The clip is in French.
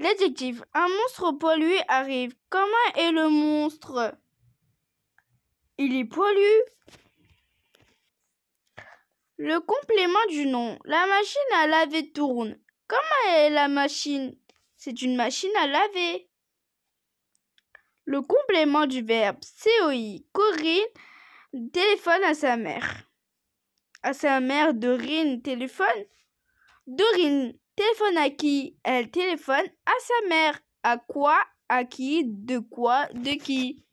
L'adjectif un monstre pollué » arrive. Comment est le monstre Il est poilu. Le complément du nom. La machine à laver tourne. Comment est la machine C'est une machine à laver. Le complément du verbe COI. Corinne téléphone à sa mère. À sa mère, Dorine téléphone. Dorine Téléphone à qui Elle téléphone à sa mère. À quoi À qui De quoi De qui